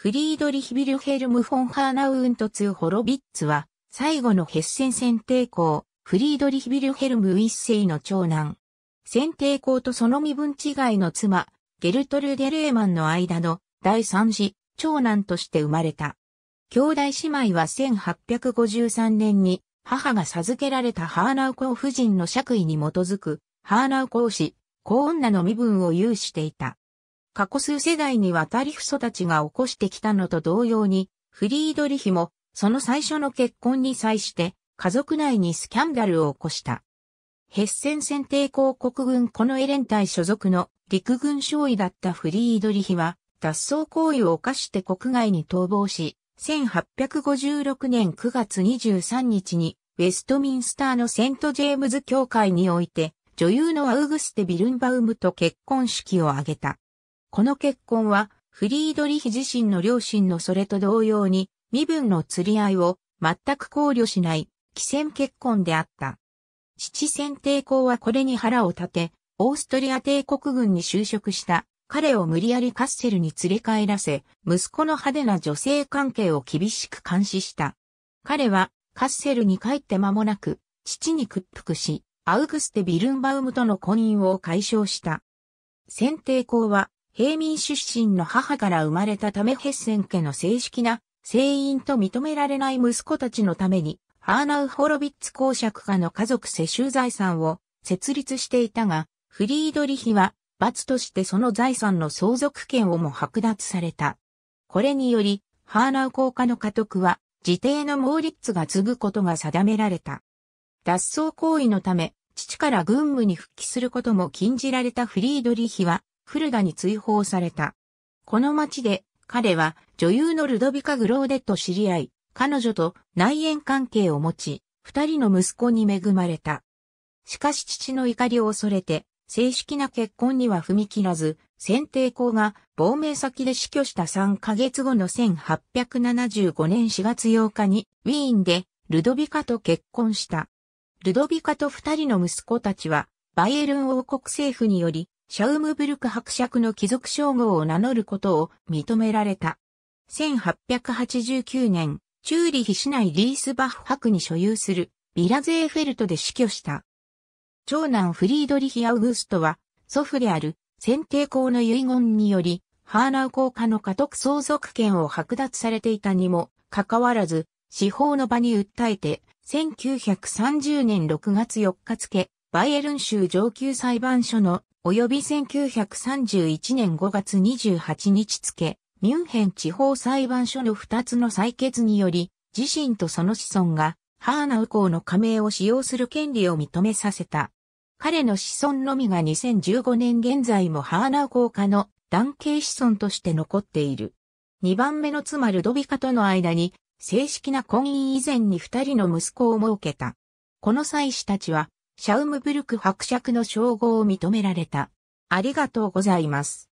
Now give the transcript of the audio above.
フリードリヒ・ビルヘルム・フォン・ハーナウントツ・ホロビッツは、最後のヘッセン選定校、フリードリヒ・ビルヘルム一世の長男。選定校とその身分違いの妻、ゲルトル・デ・レーマンの間の第三子、長男として生まれた。兄弟姉妹は1853年に母が授けられたハーナウ公夫人の爵位に基づくハーナウ公子、公女の身分を有していた。過去数世代にわたり父祖たちが起こしてきたのと同様に、フリードリヒも、その最初の結婚に際して、家族内にスキャンダルを起こした。ヘッセン選定広国軍このエレン隊所属の陸軍少尉だったフリードリヒは、脱走行為を犯して国外に逃亡し、1856年9月23日に、ウェストミンスターのセント・ジェームズ教会において、女優のアウグステ・ビルンバウムと結婚式を挙げた。この結婚は、フリードリヒ自身の両親のそれと同様に、身分の釣り合いを全く考慮しない、既戦結婚であった。父選帝公はこれに腹を立て、オーストリア帝国軍に就職した彼を無理やりカッセルに連れ帰らせ、息子の派手な女性関係を厳しく監視した。彼はカッセルに帰って間もなく、父に屈服し、アウグステ・ビルンバウムとの婚姻を解消した。選帝公は平民出身の母から生まれたためヘッセン家の正式な聖員と認められない息子たちのために、ハーナウ・ホロビッツ公爵家の家族世襲財産を設立していたが、フリードリヒは罰としてその財産の相続権をも剥奪された。これにより、ハーナウ公家の家督は、自邸のモーリッツが継ぐことが定められた。脱走行為のため、父から軍務に復帰することも禁じられたフリードリヒは、フルダに追放された。この町で彼は女優のルドビカ・グローデッと知り合い、彼女と内縁関係を持ち、二人の息子に恵まれた。しかし父の怒りを恐れて、正式な結婚には踏み切らず、選定校が亡命先で死去した3ヶ月後の1875年4月8日に、ウィーンでルドビカと結婚した。ルドビカと二人の息子たちは、バイエルン王国政府により、シャウムブルク伯爵の貴族称号を名乗ることを認められた。1889年、チューリヒ市内リースバッフ伯に所有するビラゼーフェルトで死去した。長男フリードリヒ・アウグストは、祖父である先帝公の遺言により、ハーナウ公家の家督相続権を剥奪されていたにもかかわらず、司法の場に訴えて、1930年6月4日付、バイエルン州上級裁判所の及び1931年5月28日付、ミュンヘン地方裁判所の2つの採決により、自身とその子孫が、ハーナウ校の加盟を使用する権利を認めさせた。彼の子孫のみが2015年現在もハーナウ校家の男系子孫として残っている。2番目の妻ルドビカとの間に、正式な婚姻以前に2人の息子を設けた。この妻子たちは、シャウムブルク伯爵の称号を認められた。ありがとうございます。